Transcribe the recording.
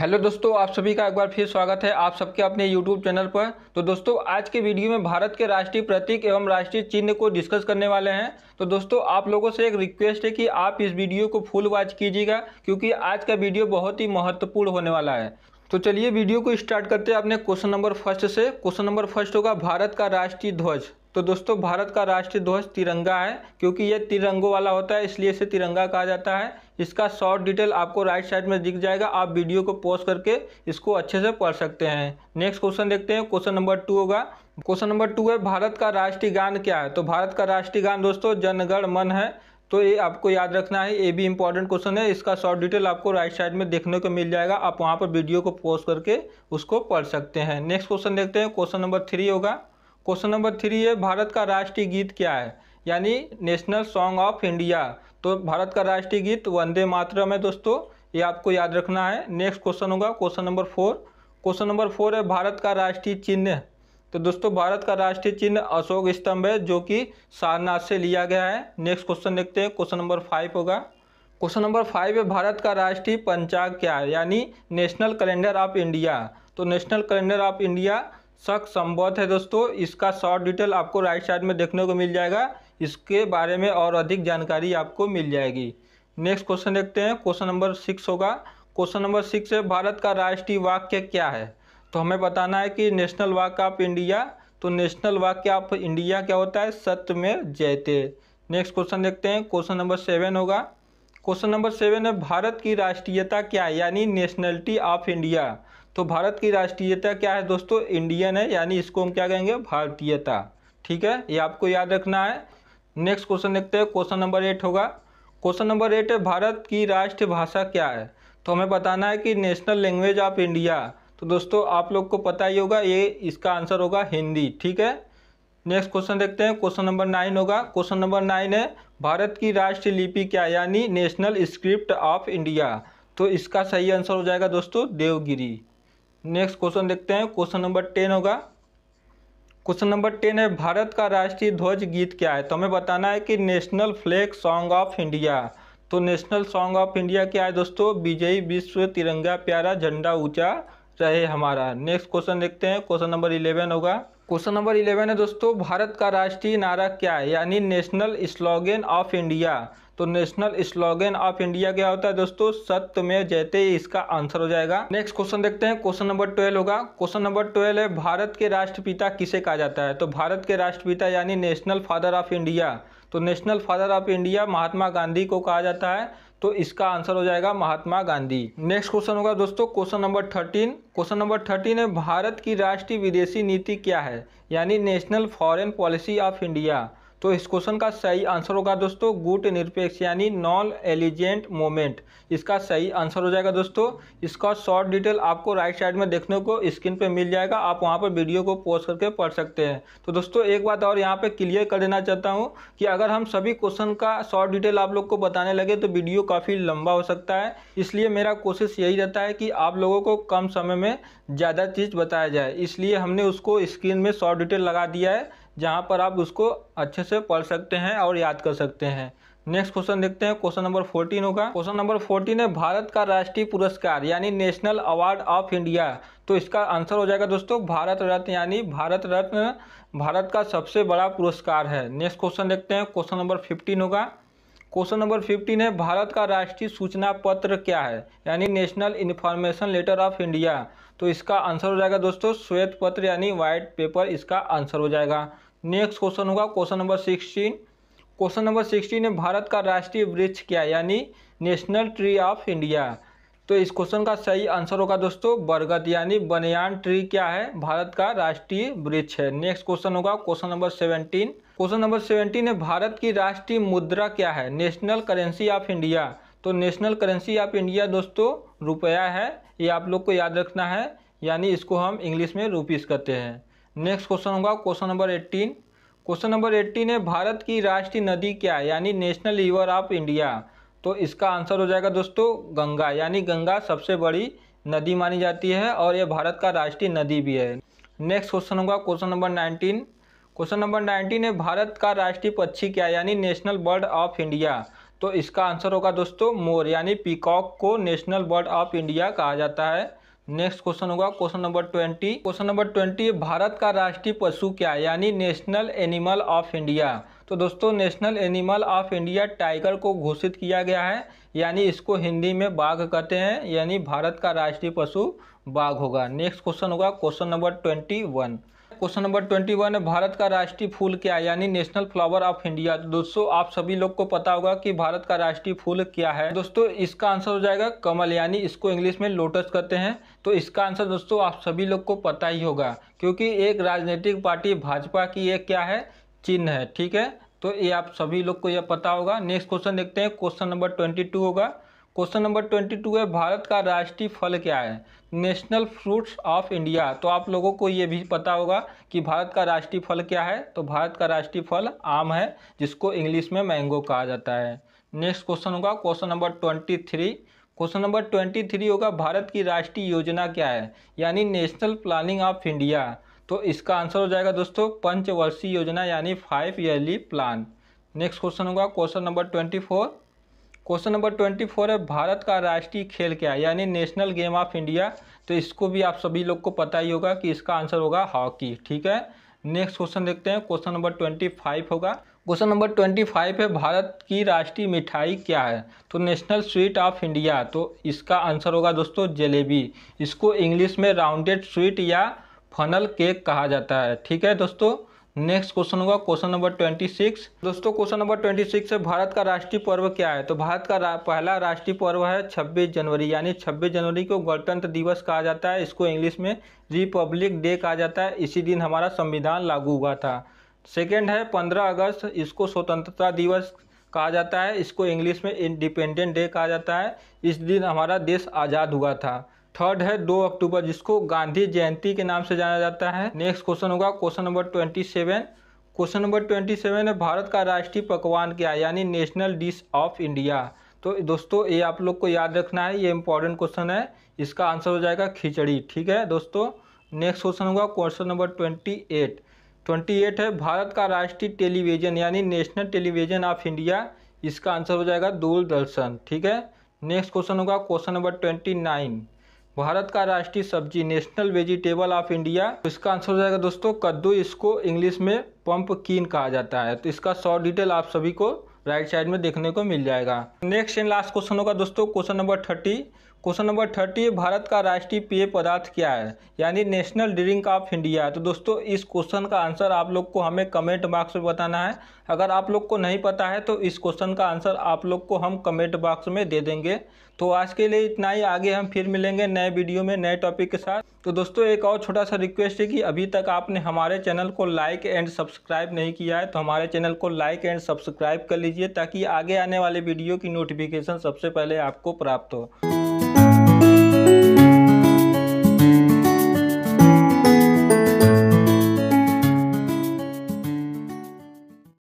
hello दोस्तों आप सभी का एक बार फिर स्वागत है आप सबके अपने यूट्यूब चैनल पर तो दोस्तों आज के वीडियो में भारत के राष्ट्रीय प्रतीक एवं राष्ट्रीय चिन्ह को डिस्कस करने वाले हैं तो दोस्तों आप लोगों से एक रिक्वेस्ट है कि आप इस वीडियो को फुल वॉच कीजिएगा क्योंकि आज का वीडियो बहुत ही महत्वपूर्ण होने वाला है तो चलिए वीडियो को स्टार्ट करते हैं अपने क्वेश्चन नंबर फर्स्ट से क्वेश्चन नंबर फर्स्ट होगा भारत का राष्ट्रीय ध्वज तो दोस्तों भारत का राष्ट्रीय ध्वज तिरंगा है क्योंकि यह तिरंगों वाला होता है इसलिए इसे तिरंगा कहा जाता है इसका शॉर्ट डिटेल आपको राइट साइड में दिख जाएगा आप वीडियो को पॉज करके इसको अच्छे से पढ़ सकते हैं नेक्स्ट क्वेश्चन देखते हैं क्वेश्चन नंबर टू होगा क्वेश्चन नंबर टू है भारत का राष्ट्रीय गान क्या है तो भारत का राष्ट्रीय गान दोस्तों जनगण मन है तो ये आपको याद रखना है ये भी इंपॉर्टेंट क्वेश्चन है इसका शॉर्ट डिटेल आपको राइट साइड में देखने को मिल जाएगा आप वहाँ पर वीडियो को पोस्ट करके उसको पढ़ सकते हैं नेक्स्ट क्वेश्चन देखते हैं क्वेश्चन नंबर थ्री होगा क्वेश्चन नंबर थ्री है भारत का राष्ट्रीय गीत क्या है यानी नेशनल सॉन्ग ऑफ इंडिया तो भारत का राष्ट्रीय गीत वंदे मातरम है दोस्तों ये आपको याद रखना है नेक्स्ट क्वेश्चन होगा question number four question number four है भारत का राष्ट्रीय चिन्ह तो दोस्तों भारत का राष्ट्रीय चिन्ह अशोक स्तंभ है जो कि सारनाथ से लिया गया है नेक्स्ट क्वेश्चन देखते हैं क्वेश्चन नंबर फाइव होगा क्वेश्चन नंबर फाइव है भारत का राष्ट्रीय पंचाग क्या है यानी नेशनल कैलेंडर ऑफ इंडिया तो नेशनल कैलेंडर ऑफ इंडिया सख्त संबद्ध है दोस्तों इसका शॉर्ट डिटेल आपको राइट साइड में देखने को मिल जाएगा इसके बारे में और अधिक जानकारी आपको मिल जाएगी नेक्स्ट क्वेश्चन देखते हैं क्वेश्चन नंबर सिक्स होगा क्वेश्चन नंबर सिक्स है भारत का राष्ट्रीय वाक्य क्या है तो हमें बताना है कि नेशनल वाक ऑफ इंडिया तो नेशनल वाक्य ऑफ इंडिया क्या होता है सत्य में जयते नेक्स्ट क्वेश्चन देखते हैं क्वेश्चन नंबर सेवन होगा क्वेश्चन नंबर सेवन है भारत की राष्ट्रीयता क्या है यानी नेशनलिटी ऑफ इंडिया तो भारत की राष्ट्रीयता क्या है दोस्तों इंडियन है यानी इसको हम क्या कहेंगे भारतीयता ठीक है ये आपको याद रखना है नेक्स्ट क्वेश्चन देखते हैं क्वेश्चन नंबर एट होगा क्वेश्चन नंबर एट है भारत की राष्ट्रभाषा क्या है तो हमें बताना है कि नेशनल लैंग्वेज ऑफ इंडिया तो दोस्तों आप लोग को पता ही होगा ये इसका आंसर होगा हिंदी ठीक है नेक्स्ट क्वेश्चन देखते हैं क्वेश्चन नंबर नाइन होगा क्वेश्चन नंबर नाइन है भारत की राष्ट्रीय लिपि क्या यानी नेशनल स्क्रिप्ट ऑफ इंडिया तो इसका सही आंसर हो जाएगा दोस्तों देवगिरी नेक्स्ट क्वेश्चन देखते हैं क्वेश्चन नंबर टेन होगा क्वेश्चन नंबर टेन है भारत का राष्ट्रीय ध्वज गीत क्या है तो हमें बताना है कि national flag song of India तो नेशनल सॉन्ग ऑफ इंडिया क्या है दोस्तों विजयी विश्व तिरंगा प्यारा झंडा ऊंचा रहे हमारा नेक्स्ट क्वेश्चन देखते हैं क्वेश्चन नंबर इलेवन होगा क्वेश्चन नंबर इलेवन है दोस्तों भारत का राष्ट्रीय नारा क्या है यानी नेशनल स्लोगन ऑफ इंडिया तो नेशनल स्लोगन ऑफ इंडिया क्या होता है दोस्तों सत्य में जयते ही इसका आंसर हो जाएगा नेक्स्ट क्वेश्चन देखते हैं क्वेश्चन नंबर ट्वेल्व होगा क्वेश्चन नंबर ट्वेल्व है भारत के राष्ट्रपिता किसे कहा जाता है तो भारत के राष्ट्रपिता यानी नेशनल फादर ऑफ इंडिया तो national father of India Mahatma Gandhi को कहा जाता है तो इसका आंसर हो जाएगा महात्मा गांधी नेक्स्ट क्वेश्चन होगा दोस्तों question number thirteen question number thirteen है भारत की राष्ट्रीय विदेशी नीति क्या है यानी national foreign policy of India तो इस क्वेश्चन का सही आंसर होगा दोस्तों गुट निरपेक्ष यानी नॉन एलिजेंट मोमेंट इसका सही आंसर हो जाएगा दोस्तों इसका शॉर्ट डिटेल आपको राइट साइड में देखने को स्क्रीन पे मिल जाएगा आप वहाँ पर वीडियो को पोस्ट करके पढ़ सकते हैं तो दोस्तों एक बात और यहाँ पर क्लियर कर देना चाहता हूँ कि अगर हम सभी क्वेश्चन का शॉर्ट डिटेल आप लोग को बताने लगे तो वीडियो काफ़ी लंबा हो सकता है इसलिए मेरा कोशिश यही रहता है कि आप लोगों को कम समय में ज़्यादा चीज़ बताया जाए इसलिए हमने उसको स्क्रीन में शॉर्ट डिटेल लगा दिया है जहाँ पर आप उसको अच्छे से पढ़ सकते हैं और याद कर सकते हैं नेक्स्ट क्वेश्चन देखते हैं क्वेश्चन नंबर फोर्टीन होगा क्वेश्चन नंबर फोर्टीन है भारत का राष्ट्रीय पुरस्कार यानी नेशनल अवार्ड ऑफ इंडिया तो इसका आंसर हो जाएगा दोस्तों भारत रत्न यानी भारत रत्न भारत का सबसे बड़ा पुरस्कार है नेक्स्ट क्वेश्चन देखते हैं क्वेश्चन नंबर फिफ्टीन होगा क्वेश्चन नंबर फिफ्टीन है भारत का राष्ट्रीय सूचना पत्र क्या है यानी national information letter of India तो इसका आंसर हो जाएगा दोस्तों श्वेत पत्र यानी व्हाइट पेपर इसका आंसर हो जाएगा नेक्स्ट क्वेश्चन होगा question number sixteen question number sixteen है भारत का राष्ट्रीय वृक्ष क्या यानी नेशनल ट्री ऑफ इंडिया तो इस क्वेश्चन का सही आंसर होगा दोस्तों बरगद यानी बनियान ट्री क्या है भारत का राष्ट्रीय वृक्ष है नेक्स्ट क्वेश्चन होगा question number seventeen question number seventeen है भारत की राष्ट्रीय मुद्रा क्या है नेशनल करेंसी ऑफ इंडिया तो नेशनल करेंसी ऑफ इंडिया दोस्तों रुपया है ये आप लोग को याद रखना है यानी इसको हम इंग्लिश में रूपीज कहते हैं नेक्स्ट क्वेश्चन होगा question number eighteen question number eighteen है भारत की राष्ट्रीय नदी क्या यानी नेशनल रिवर ऑफ इंडिया तो इसका आंसर हो जाएगा दोस्तों गंगा यानी गंगा सबसे बड़ी नदी मानी जाती है और यह भारत का राष्ट्रीय नदी भी है नेक्स्ट क्वेश्चन होगा question number nineteen question number nineteen है भारत का राष्ट्रीय पक्षी क्या यानी नेशनल बर्ड ऑफ इंडिया तो इसका आंसर होगा दोस्तों मोर यानी पीकॉक को नेशनल बर्ड ऑफ इंडिया कहा जाता है नेक्स्ट क्वेश्चन होगा question number twenty question number twenty Bharat का राष्ट्रीय पशु क्या यानी नेशनल एनिमल ऑफ इंडिया तो दोस्तों national animal of India tiger को घोषित किया गया है यानी इसको हिंदी में बाघ कहते हैं यानी भारत का राष्ट्रीय पशु बाघ होगा नेक्स्ट क्वेश्चन होगा question number twenty one question number twenty one है भारत का राष्ट्रीय फूल क्या है यानी नेशनल फ्लावर ऑफ इंडिया दोस्तों आप सभी लोग को पता होगा कि भारत का राष्ट्रीय फूल क्या है दोस्तों इसका आंसर हो जाएगा कमल यानी इसको इंग्लिश में लोटस कहते हैं तो इसका आंसर दोस्तों आप सभी लोग को पता ही होगा क्योंकि एक राजनीतिक पार्टी भाजपा की एक क्या है चिन्ह है ठीक है तो ये आप सभी लोग को यह पता होगा नेक्स्ट क्वेश्चन देखते हैं क्वेश्चन नंबर ट्वेंटी टू होगा क्वेश्चन नंबर ट्वेंटी टू है भारत का राष्ट्रीय फल क्या है नेशनल फ्रूट्स ऑफ इंडिया तो आप लोगों को ये भी पता होगा कि भारत का राष्ट्रीय फल क्या है तो भारत का राष्ट्रीय फल आम है जिसको इंग्लिश में मैंगो कहा जाता है नेक्स्ट क्वेश्चन होगा question number twenty three question number twenty three होगा भारत की राष्ट्रीय योजना क्या है यानी नेशनल प्लानिंग ऑफ इंडिया तो इसका आंसर हो जाएगा दोस्तों पंचवर्षीय योजना यानी five yearly plan next question होगा question number twenty four question number twenty four है भारत का राष्ट्रीय खेल क्या है यानी नेशनल गेम ऑफ इंडिया तो इसको भी आप सभी लोग को पता ही होगा कि इसका आंसर होगा हॉकी ठीक है नेक्स्ट क्वेश्चन देखते हैं क्वेश्चन नंबर ट्वेंटी फाइव होगा क्वेश्चन नंबर ट्वेंटी फाइव है भारत की राष्ट्रीय मिठाई क्या है तो नेशनल स्वीट ऑफ इंडिया तो इसका आंसर होगा दोस्तों जलेबी इसको इंग्लिश में राउंडेड स्वीट या फनल केक कहा जाता है ठीक है दोस्तों नेक्स्ट क्वेश्चन होगा क्वेश्चन नंबर ट्वेंटी सिक्स दोस्तों क्वेश्चन नंबर ट्वेंटी सिक्स है भारत का राष्ट्रीय पर्व क्या है तो भारत का रा, पहला राष्ट्रीय पर्व है छब्बीस जनवरी यानी छब्बीस जनवरी को गणतंत्र दिवस कहा जाता है इसको इंग्लिश में रिपब्लिक डे कहा जाता है इसी दिन हमारा संविधान लागू हुआ था सेकेंड है पंद्रह अगस्त इसको स्वतंत्रता दिवस कहा जाता है इसको इंग्लिश में इंडिपेंडेंट डे कहा जाता है इस दिन हमारा देश आज़ाद हुआ था थर्ड है दो अक्टूबर जिसको गांधी जयंती के नाम से जाना जाता है नेक्स्ट क्वेश्चन होगा question number twenty seven question number twenty seven है भारत का राष्ट्रीय पकवान क्या है यानी नेशनल डिश ऑफ इंडिया तो दोस्तों ये आप लोग को याद रखना है ये इंपॉर्टेंट क्वेश्चन है इसका आंसर हो जाएगा खिचड़ी ठीक है दोस्तों नेक्स्ट क्वेश्चन होगा question number twenty eight twenty eight है भारत का राष्ट्रीय टेलीविज़न यानी नेशनल टेलीविज़न ऑफ इंडिया इसका आंसर हो जाएगा दूरदर्शन ठीक है नेक्स्ट क्वेश्चन होगा question number twenty nine Bharat का राष्ट्रीय सब्जी नेशनल वेजिटेबल ऑफ इंडिया तो इसका आंसर हो जाएगा दोस्तों कद्दू इसको इंग्लिश में पंप कीन कहा जाता है तो इसका शॉर्ट डिटेल आप सभी को राइट साइड में देखने को मिल जाएगा नेक्स्ट एंड लास्ट क्वेश्चन होगा दोस्तों question number thirty question number thirty Bharat का राष्ट्रीय पेय पदार्थ क्या है यानी नेशनल ड्रिंक ऑफ इंडिया तो दोस्तों इस क्वेश्चन का आंसर आप लोग को हमें कमेंट बॉक्स में बताना है अगर आप लोग को नहीं पता है तो इस क्वेश्चन का आंसर आप लोग को हम कमेंट बॉक्स में दे देंगे तो आज के लिए इतना ही आगे हम फिर मिलेंगे नए वीडियो में नए टॉपिक के साथ तो दोस्तों एक और छोटा सा रिक्वेस्ट है कि अभी तक आपने हमारे चैनल को लाइक एंड सब्सक्राइब नहीं किया है तो हमारे चैनल को लाइक एंड सब्सक्राइब कर लीजिए ताकि आगे आने वाले वीडियो की नोटिफिकेशन सबसे पहले आपको प्राप्त हो